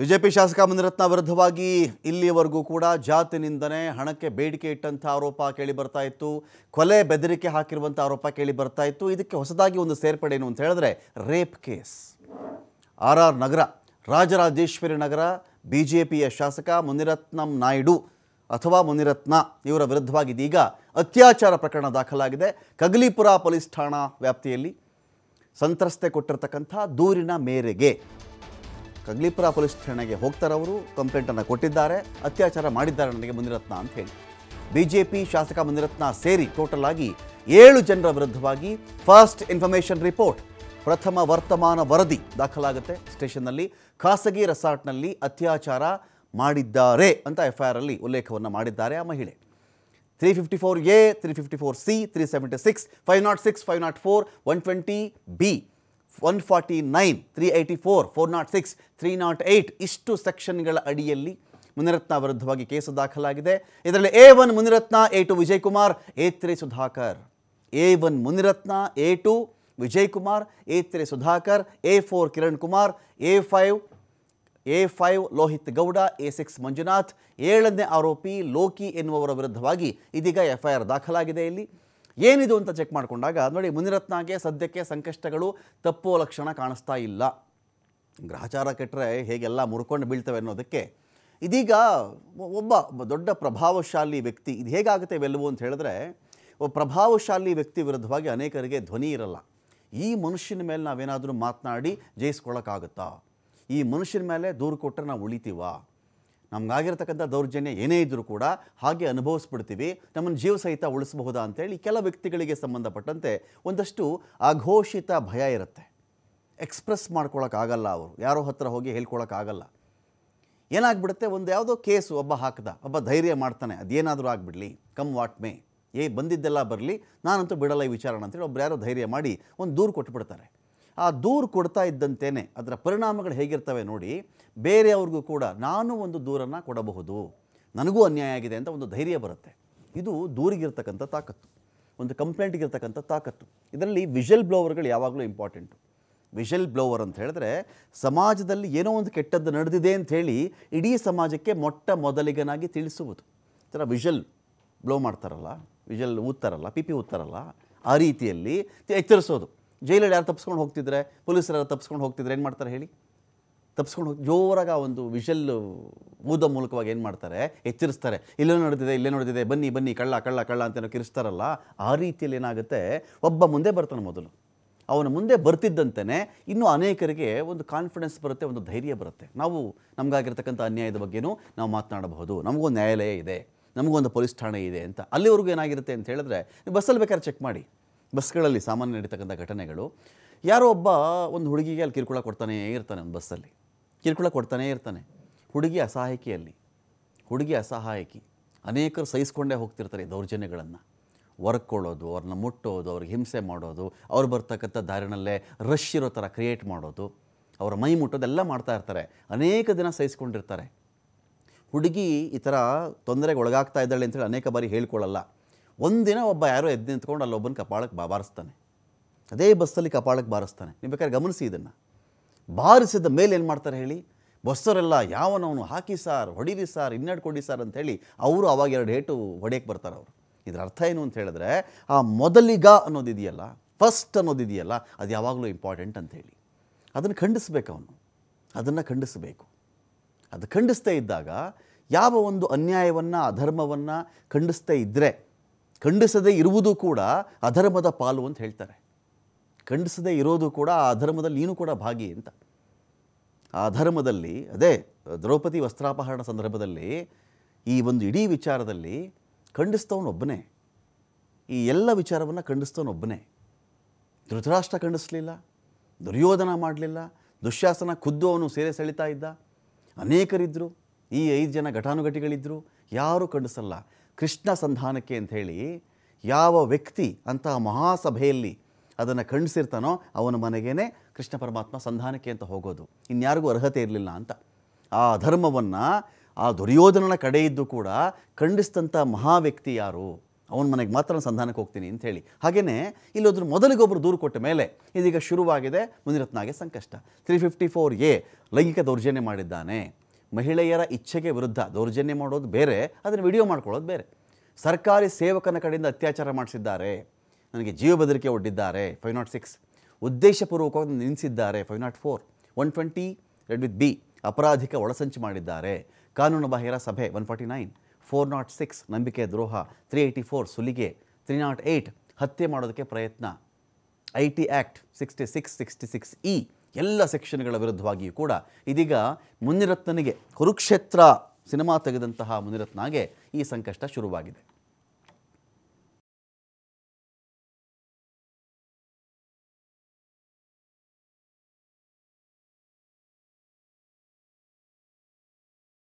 BJP ಶಾಸಕ ಮುನಿರತ್ನ ವಿರುದ್ಧವಾಗಿ ಇಲ್ಲಿಯವರೆಗೂ ಕೂಡ ಜಾತಿ ನಿಂದನೆ ಹಣಕ್ಕೆ ಬೇಡಿಕೆ ಇಟ್ಟಂಥ ಆರೋಪ ಕೇಳಿ ಬರ್ತಾ ಇತ್ತು ಕೊಲೆ ಬೆದರಿಕೆ ಹಾಕಿರುವಂಥ ಆರೋಪ ಕೇಳಿ ಬರ್ತಾ ಇತ್ತು ಇದಕ್ಕೆ ಹೊಸದಾಗಿ ಒಂದು ಸೇರ್ಪಡೆ ಏನು ಅಂತ ಹೇಳಿದ್ರೆ rape case R R Nagar Rajarajeshwari Nagar ಬಿಜೆಪಿಯ ಶಾಸಕ ಮುನಿರತ್ನಂ ನಾಯ್ಡು ಅಥವಾ ಮುನಿರತ್ನ ಇವರ ವಿರುದ್ಧವಾಗಿ ಇದೀಗ ಅತ್ಯಾಚಾರ ಪ್ರಕರಣ ದಾಖಲಾಗಿದೆ ಕಗಲಿಪುರ ಪೊಲೀಸ್ ಠಾಣಾ ವ್ಯಾಪ್ತಿಯಲ್ಲಿ ಸಂತ್ರಸ್ತೆ ಕೊಟ್ಟಿರ್ತಕ್ಕಂಥ ದೂರಿನ ಮೇರೆಗೆ ಕಗ್ಲಿಪುರ ಪೊಲೀಸ್ ಠಾಣೆಗೆ ಹೋಗ್ತಾರವರು ಕಂಪ್ಲೇಂಟನ್ನು ಕೊಟ್ಟಿದ್ದಾರೆ ಅತ್ಯಾಚಾರ ಮಾಡಿದ್ದಾರೆ ನನಗೆ ಮುನಿರತ್ನ ಅಂತ ಹೇಳಿ ಬಿ ಜೆ ಪಿ ಶಾಸಕ ಮುನಿರತ್ನ ಸೇರಿ ಟೋಟಲ್ ಆಗಿ ಏಳು ಜನರ ವಿರುದ್ಧವಾಗಿ ಫಸ್ಟ್ ಇನ್ಫಾರ್ಮೇಷನ್ ರಿಪೋರ್ಟ್ ಪ್ರಥಮ ವರ್ತಮಾನ ವರದಿ ದಾಖಲಾಗುತ್ತೆ ಸ್ಟೇಷನ್ನಲ್ಲಿ ಖಾಸಗಿ ರೆಸಾರ್ಟ್ನಲ್ಲಿ ಅತ್ಯಾಚಾರ ಮಾಡಿದ್ದಾರೆ ಅಂತ ಎಫ್ ಐ ಅಲ್ಲಿ ಉಲ್ಲೇಖವನ್ನು ಮಾಡಿದ್ದಾರೆ ಆ ಮಹಿಳೆ 354A, 354C, 376, 506, 504, 120B, 149, 384, 406, 308 ಇಷ್ಟು ಸೆಕ್ಷನ್ಗಳ ಅಡಿಯಲ್ಲಿ ಮುನಿರತ್ನ ವಿರುದ್ಧವಾಗಿ ಕೇಸು ದಾಖಲಾಗಿದೆ ಇದರಲ್ಲಿ A one Munirathna A two Vijay Kumar A three Sudhakar A one Munirathna A two Vijay Kumar A three Sudhakar A four Kiran Kumar A five A five Lohith Gowda A six Manjunath ಏಳನೇ ಆರೋಪಿ ಲೋಕಿ ಎನ್ನುವವರ ವಿರುದ್ಧವಾಗಿ ಇದೀಗ ಎಫ್ಐಆರ್ ದಾಖಲಾಗಿದೆ ಇಲ್ಲಿ ಏನಿದು ಅಂತ ಚೆಕ್ ಮಾಡಿಕೊಂಡಾಗ ನೋಡಿ ಮುನಿರತ್ನಾಗೆ ಸದ್ಯಕ್ಕೆ ಸಂಕಷ್ಟಗಳು ತಪ್ಪುವ ಲಕ್ಷಣ ಕಾಣಿಸ್ತಾ ಇಲ್ಲ ಗ್ರಹಚಾರ ಕೆಟ್ಟರೆ ಹೇಗೆಲ್ಲ ಮುರ್ಕೊಂಡು ಬೀಳ್ತವೆ ಅನ್ನೋದಕ್ಕೆ ಇದೀಗ ಒಬ್ಬ ದೊಡ್ಡ ಪ್ರಭಾವಶಾಲಿ ವ್ಯಕ್ತಿ ಇದು ಹೇಗಾಗುತ್ತೆ ಇವೆಲ್ಲವೂ ಅಂತ ಹೇಳಿದ್ರೆ ಒಬ್ಬ ಪ್ರಭಾವಶಾಲಿ ವ್ಯಕ್ತಿ ವಿರುದ್ಧವಾಗಿ ಅನೇಕರಿಗೆ ಧ್ವನಿ ಇರಲ್ಲ ಈ ಮನುಷ್ಯನ ಮೇಲೆ ನಾವೇನಾದರೂ ಮಾತನಾಡಿ ಜಯಿಸ್ಕೊಳ್ಳೋಕ್ಕಾಗುತ್ತಾ ಈ ಮನುಷ್ಯನ ಮೇಲೆ ದೂರು ಕೊಟ್ಟರೆ ನಾವು ಉಳಿತೀವಾ ನಮಗಾಗಿರ್ತಕ್ಕಂಥ ದೌರ್ಜನ್ಯ ಏನೇ ಇದ್ದರೂ ಕೂಡ ಹಾಗೆ ಅನುಭವಿಸ್ಬಿಡ್ತೀವಿ ನಮ್ಮನ್ನು ಜೀವ ಸಹಿತ ಉಳಿಸಬಹುದಾ ಅಂತೇಳಿ ಕೆಲ ವ್ಯಕ್ತಿಗಳಿಗೆ ಸಂಬಂಧಪಟ್ಟಂತೆ ಒಂದಷ್ಟು ಅಘೋಷಿತ ಭಯ ಇರುತ್ತೆ ಎಕ್ಸ್ಪ್ರೆಸ್ ಮಾಡ್ಕೊಳಕ್ಕಾಗಲ್ಲ ಅವರು ಯಾರೋ ಹತ್ರ ಹೋಗಿ ಹೇಳ್ಕೊಳೋಕ್ಕಾಗಲ್ಲ ಏನಾಗ್ಬಿಡುತ್ತೆ ಒಂದು ಯಾವುದೋ ಕೇಸು ಒಬ್ಬ ಹಾಕ್ದ ಒಬ್ಬ ಧೈರ್ಯ ಮಾಡ್ತಾನೆ ಅದೇನಾದರೂ ಆಗಿಬಿಡಲಿ ಕಮ್ ವಾಟ್ ಮೇ ಏ ಬಂದಿದ್ದೆಲ್ಲ ಬರಲಿ ನಾನಂತೂ ಬಿಡಲ್ಲ ಈ ವಿಚಾರಣ ಅಂತೇಳಿ ಒಬ್ರು ಯಾರೋ ಧೈರ್ಯ ಮಾಡಿ ಒಂದು ದೂರು ಕೊಟ್ಬಿಡ್ತಾರೆ ಆ ದೂರು ಕೊಡ್ತಾ ಇದ್ದಂತೇನೆ ಅದರ ಪರಿಣಾಮಗಳು ಹೇಗಿರ್ತವೆ ನೋಡಿ ಬೇರೆಯವ್ರಿಗೂ ಕೂಡ ನಾನು ಒಂದು ದೂರನ್ನು ಕೊಡಬಹುದು ನನಗೂ ಅನ್ಯಾಯ ಆಗಿದೆ ಅಂತ ಒಂದು ಧೈರ್ಯ ಬರುತ್ತೆ ಇದು ದೂರಿಗಿರ್ತಕ್ಕಂಥ ತಾಕತ್ತು ಒಂದು ಕಂಪ್ಲೇಂಟ್ಗಿರ್ತಕ್ಕಂಥ ತಾಕತ್ತು ಇದರಲ್ಲಿ ವಿಷಲ್ ಬ್ಲೋವರ್ಗಳು ಯಾವಾಗಲೂ ಇಂಪಾರ್ಟೆಂಟು ವಿಷಲ್ ಬ್ಲೋವರ್ ಅಂತ ಹೇಳಿದ್ರೆ ಸಮಾಜದಲ್ಲಿ ಏನೋ ಒಂದು ಕೆಟ್ಟದ್ದು ನಡೆದಿದೆ ಅಂತ ಹೇಳಿ ಇಡೀ ಸಮಾಜಕ್ಕೆ ಮೊಟ್ಟ ಮೊದಲಿಗನಾಗಿ ತಿಳಿಸುವುದು ಥರ ವಿಷಲ್ ಬ್ಲೋ ಮಾಡ್ತಾರಲ್ಲ ವಿಷಲ್ ಊದ್ತಾರಲ್ಲ ಪಿಪಿ ಊತ್ತಾರಲ್ಲ ಆ ರೀತಿಯಲ್ಲಿ ಎಚ್ಚರಿಸೋದು ಜೈಲಲ್ಲಿ ಯಾರು ತಪ್ಸ್ಕೊಂಡು ಹೋಗ್ತಿದ್ರೆ ಪೊಲೀಸರು ಯಾರು ತಪ್ಸ್ಕೊಂಡು ಹೋಗ್ತಿದ್ರೆ ಏನು ಮಾಡ್ತಾರೆ ಹೇಳಿ ತಪ್ಸ್ಕೊಂಡು ಹೋಗಿ ಜೋರಾಗಿ ಒಂದು ವಿಷಲ್ ಊದ ಮೂಲಕವಾಗಿ ಏನು ಮಾಡ್ತಾರೆ ಎಚ್ಚರಿಸ್ತಾರೆ ಇಲ್ಲೇ ನಡೆದಿದೆ ಇಲ್ಲೇ ನಡೆದಿದೆ ಬನ್ನಿ ಬನ್ನಿ ಕಳ್ಳ ಕಳ್ಳ ಕಳ್ಳ ಅಂತ ಕಿರಿಸ್ತಾರಲ್ಲ ಆ ರೀತಿಯಲ್ಲಿ ಏನಾಗುತ್ತೆ ಒಬ್ಬ ಮುಂದೆ ಬರ್ತಾನೆ ಮೊದಲು ಅವನ ಮುಂದೆ ಬರ್ತಿದ್ದಂತೆಯೇ ಇನ್ನೂ ಅನೇಕರಿಗೆ ಒಂದು ಕಾನ್ಫಿಡೆನ್ಸ್ ಬರುತ್ತೆ ಒಂದು ಧೈರ್ಯ ಬರುತ್ತೆ ನಾವು ನಮಗಾಗಿರ್ತಕ್ಕಂಥ ಅನ್ಯಾಯದ ಬಗ್ಗೆನೂ ನಾವು ಮಾತನಾಡಬಹುದು ನಮಗೊಂದು ನ್ಯಾಯಾಲಯ ಇದೆ ನಮಗೊಂದು ಪೊಲೀಸ್ ಠಾಣೆ ಇದೆ ಅಂತ ಅಲ್ಲಿವರೆಗೂ ಏನಾಗಿರುತ್ತೆ ಅಂತ ಹೇಳಿದ್ರೆ ನೀವು ಬಸ್ಸಲ್ಲಿ ಬೇಕಾದ್ರೆ ಚೆಕ್ ಮಾಡಿ ಬಸ್ಗಳಲ್ಲಿ ಸಾಮಾನ್ಯ ನಡೀತಕ್ಕಂಥ ಘಟನೆಗಳು ಯಾರೋ ಒಬ್ಬ ಒಂದು ಹುಡುಗಿಗೆ ಅಲ್ಲಿ ಕಿರುಕುಳ ಕೊಡ್ತಾನೇ ಇರ್ತಾನೆ ಒಂದು ಬಸ್ಸಲ್ಲಿ ಕಿರುಕುಳ ಕೊಡ್ತಾನೆ ಇರ್ತಾನೆ ಹುಡುಗಿ ಅಸಹಾಯಕಿಯಲ್ಲಿ ಹುಡುಗಿ ಅಸಹಾಯಕಿ ಅನೇಕರು ಸಹಿಸ್ಕೊಂಡೇ ಹೋಗ್ತಿರ್ತಾರೆ ದೌರ್ಜನ್ಯಗಳನ್ನು ಹೊರ್ಕೊಳ್ಳೋದು ಅವ್ರನ್ನ ಮುಟ್ಟೋದು ಅವ್ರಿಗೆ ಹಿಂಸೆ ಮಾಡೋದು ಅವ್ರು ಬರ್ತಕ್ಕಂಥ ದಾರಿನಲ್ಲೇ ರಶ್ ಇರೋ ಥರ ಕ್ರಿಯೇಟ್ ಮಾಡೋದು ಅವರ ಮೈ ಮುಟ್ಟೋದೆಲ್ಲ ಮಾಡ್ತಾ ಇರ್ತಾರೆ ಅನೇಕ ದಿನ ಸಹಿಸ್ಕೊಂಡಿರ್ತಾರೆ ಹುಡುಗಿ ಈ ಥರ ತೊಂದರೆಗೆ ಒಳಗಾಗ್ತಾ ಇದ್ದಾಳೆ ಅಂತೇಳಿ ಅನೇಕ ಬಾರಿ ಹೇಳ್ಕೊಳ್ಳಲ್ಲ ಒಂದಿನ ಒಬ್ಬ ಯಾರೋ ಎದ್ದು ನಿಂತ್ಕೊಂಡು ಅಲ್ಲೊಬ್ಬನ ಕಪಾಳಕ್ಕೆ ಬಾ ಬಾರಿಸ್ತಾನೆ ಅದೇ ಬಸ್ಸಲ್ಲಿ ಕಪಾಳಕ್ಕೆ ಬಾರಿಸ್ತಾನೆ ನೀವು ಬೇಕಾದ್ರೆ ಗಮನಿಸಿ ಇದನ್ನು ಬಾರಿಸಿದ ಮೇಲೆ ಏನು ಮಾಡ್ತಾರೆ ಹೇಳಿ ಬಸ್ಸರೆಲ್ಲ ಯಾವನವನು ಹಾಕಿ ಸಾರ್ ಹೊಡೀರಿ ಸಾರ್ ಇನ್ನೆರಡು ಕೊಡಿ ಸಾರ್ ಅಂತ ಹೇಳಿ ಅವರು ಅವಾಗ ಎರಡು ಏಟು ಹೊಡೆಯಕ್ಕೆ ಬರ್ತಾರೆ ಅವರು ಇದರ ಅರ್ಥ ಏನು ಅಂತ ಹೇಳಿದ್ರೆ ಆ ಮೊದಲಿಗ ಅನ್ನೋದಿದೆಯಲ್ಲ ಫಸ್ಟ್ ಅನ್ನೋದಿದೆಯಲ್ಲ ಅದು ಯಾವಾಗಲೂ ಇಂಪಾರ್ಟೆಂಟ್ ಹೇಳಿ ಅದನ್ನು ಖಂಡಿಸ್ಬೇಕು ಅವನು ಅದನ್ನು ಖಂಡಿಸಬೇಕು ಅದು ಖಂಡಿಸ್ತೇ ಇದ್ದಾಗ ಯಾವ ಒಂದು ಅನ್ಯಾಯವನ್ನು ಅಧರ್ಮವನ್ನು ಖಂಡಿಸ್ತೇ ಇದ್ದರೆ ಖಂಡಿಸದೇ ಇರುವುದು ಕೂಡ ಅಧರ್ಮದ ಪಾಲು ಅಂತ ಹೇಳ್ತಾರೆ ಖಂಡಿಸದೇ ಇರೋದು ಕೂಡ ಆ ಅಧರ್ಮದಲ್ಲಿ ನೀನು ಕೂಡ ಭಾಗಿ ಅಂತ ಆ ಧರ್ಮದಲ್ಲಿ ಅದೇ ದ್ರೌಪದಿ ವಸ್ತ್ರಾಪಹರಣ ಸಂದರ್ಭದಲ್ಲಿ ಈ ಒಂದು ಇಡೀ ವಿಚಾರದಲ್ಲಿ ಖಂಡಿಸ್ತವನೊಬ್ಬನೇ ಈ ಎಲ್ಲ ವಿಚಾರವನ್ನು ಖಂಡಿಸ್ತವನೊಬ್ಬನೇ ಧೃತರಾಷ್ಟ್ರ ಖಂಡಿಸಲಿಲ್ಲ ದುರ್ಯೋಧನ ಮಾಡಲಿಲ್ಲ ದುಶ್ಯಾಸನ ಖುದ್ದು ಅವನು ಸೇರೆ ಸೆಳಿತಾ ಇದ್ದ ಅನೇಕರಿದ್ದರು ಈ ಐದು ಜನ ಘಟಾನುಘಟಿಗಳಿದ್ದರು ಯಾರೂ ಖಂಡಿಸಲ್ಲ ಕೃಷ್ಣ ಸಂಧಾನಕ್ಕೆ ಅಂಥೇಳಿ ಯಾವ ವ್ಯಕ್ತಿ ಅಂತಹ ಮಹಾಸಭೆಯಲ್ಲಿ ಅದನ್ನು ಖಂಡಿಸಿರ್ತಾನೋ ಅವನ ಮನೆಗೇ ಕೃಷ್ಣ ಪರಮಾತ್ಮ ಸಂಧಾನಕ್ಕೆ ಅಂತ ಹೋಗೋದು ಇನ್ಯಾರಿಗೂ ಅರ್ಹತೆ ಇರಲಿಲ್ಲ ಅಂತ ಆ ಧರ್ಮವನ್ನು ಆ ದುರ್ಯೋಧನನ ಕಡೆ ಕೂಡ ಖಂಡಿಸಿದಂಥ ಮಹಾ ವ್ಯಕ್ತಿ ಯಾರು ಅವನ ಮನೆಗೆ ಮಾತ್ರ ಸಂಧಾನಕ್ಕೆ ಹೋಗ್ತೀನಿ ಅಂಥೇಳಿ ಹಾಗೆಯೇ ಮೊದಲಿಗೆ ಮೊದಲಿಗೊಬ್ಬರು ದೂರು ಕೊಟ್ಟ ಮೇಲೆ ಇದೀಗ ಶುರುವಾಗಿದೆ ಮುನಿರತ್ನಾಗೆ ಸಂಕಷ್ಟ ತ್ರೀ ಫಿಫ್ಟಿ ಫೋರ್ ಎ ಲೈಂಗಿಕ ದೌರ್ಜನ್ಯ ಮಾಡಿದ್ದಾನೆ ಮಹಿಳೆಯರ ಇಚ್ಛೆಗೆ ವಿರುದ್ಧ ದೌರ್ಜನ್ಯ ಮಾಡೋದು ಬೇರೆ ಅದನ್ನು ವಿಡಿಯೋ ಮಾಡ್ಕೊಳ್ಳೋದು ಬೇರೆ ಸರ್ಕಾರಿ ಸೇವಕನ ಕಡೆಯಿಂದ ಅತ್ಯಾಚಾರ ಮಾಡಿಸಿದ್ದಾರೆ ನನಗೆ ಜೀವ ಬೆದರಿಕೆ ಒಡ್ಡಿದ್ದಾರೆ ಫೈವ್ ನಾಟ್ ಸಿಕ್ಸ್ ಉದ್ದೇಶಪೂರ್ವಕವಾಗಿ ನಿಲ್ಲಿಸಿದ್ದಾರೆ five nought four one twenty read with B ಅಪರಾಧಿಕ ಒಳಸಂಚು ಮಾಡಿದ್ದಾರೆ ಕಾನೂನು ಬಾಹಿರ ಸಭೆ one forty nine four nought six ನಂಬಿಕೆ ದ್ರೋಹ ತ್ರೀ ಏಯ್ಟಿ ಫೋರ್ ಸುಲಿಗೆ ತ್ರೀ ನಾಟ್ ಏಯ್ಟ್ ಹತ್ಯೆ ಮಾಡೋದಕ್ಕೆ ಪ್ರಯತ್ನ I T act sixty six sixty six E ಎಲ್ಲ ಸೆಕ್ಷನ್ಗಳ ವಿರುದ್ಧವಾಗಿಯೂ ಕೂಡ ಇದೀಗ ಮುನಿರತ್ನಿಗೆ ಕುರುಕ್ಷೇತ್ರ ಸಿನಿಮಾ ತೆಗೆದಂತಹ ಮುನಿರತ್ನಾಗೆ ಈ ಸಂಕಷ್ಟ ಶುರುವಾಗಿದೆ